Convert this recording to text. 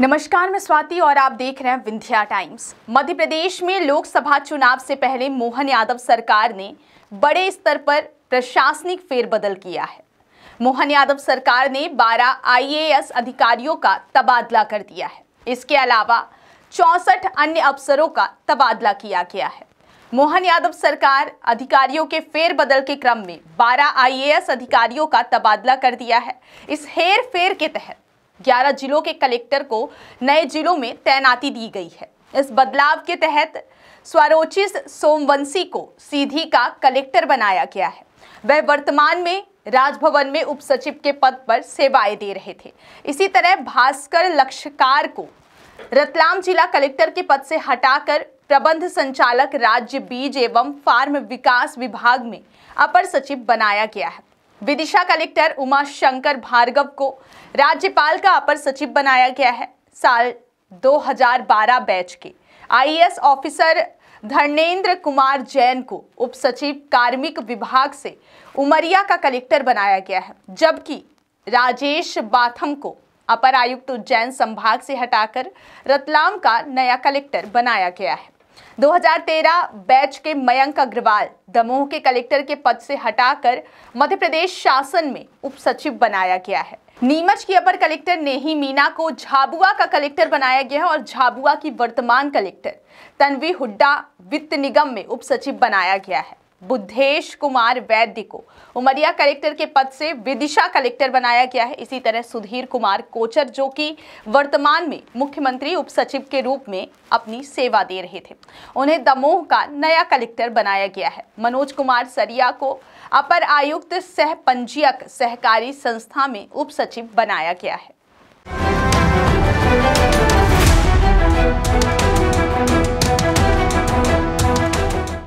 नमस्कार मैं स्वाति और आप देख रहे हैं विंध्या टाइम्स मध्य प्रदेश में लोकसभा चुनाव से पहले मोहन यादव सरकार ने बड़े स्तर पर प्रशासनिक फेरबदल किया है मोहन यादव सरकार ने 12 आईएएस अधिकारियों का तबादला कर दिया है इसके अलावा चौसठ अन्य अफसरों का तबादला किया गया है मोहन यादव सरकार अधिकारियों के फेरबदल के क्रम में 12 आईएएस अधिकारियों का तबादला कर दिया है इस हेर फेर के तहत ग्यारह जिलों के कलेक्टर को नए जिलों में तैनाती दी गई है इस बदलाव के तहत स्वरोचिस सोमवंशी को सीधी का कलेक्टर बनाया गया है वह वर्तमान में राजभवन में उप सचिव के पद पर सेवाएं दे रहे थे इसी तरह भास्कर लक्ष्यकार को रतलाम जिला कलेक्टर के पद से हटाकर प्रबंध संचालक राज्य बीज एवं फार्म विकास विभाग में अपर सचिव बनाया गया है विदिशा कलेक्टर उमा शंकर भार्गव को राज्यपाल का अपर सचिव बनाया गया है साल 2012 बैच के आईएएस ऑफिसर धर्मेंद्र कुमार जैन को उप सचिव कार्मिक विभाग से उमरिया का कलेक्टर बनाया गया है जबकि राजेश बाथम को अपर आयुक्त उज्जैन संभाग से हटाकर रतलाम का नया कलेक्टर बनाया गया है 2013 बैच के मयंक अग्रवाल दमोह के कलेक्टर के पद से हटाकर मध्य प्रदेश शासन में उप सचिव बनाया गया है नीमच की अपर कलेक्टर ने ही मीना को झाबुआ का कलेक्टर बनाया गया है और झाबुआ की वर्तमान कलेक्टर तनवी हुड्डा वित्त निगम में उप सचिव बनाया गया है बुद्धेश कुमार वैद्य को उमरिया कलेक्टर के पद से विदिशा कलेक्टर बनाया गया है इसी तरह सुधीर कुमार कोचर जो कि वर्तमान में मुख्यमंत्री उप सचिव के रूप में अपनी सेवा दे रहे थे उन्हें दमोह का नया कलेक्टर बनाया गया है मनोज कुमार सरिया को अपर आयुक्त सह पंजीयक सहकारी संस्था में उप सचिव बनाया गया है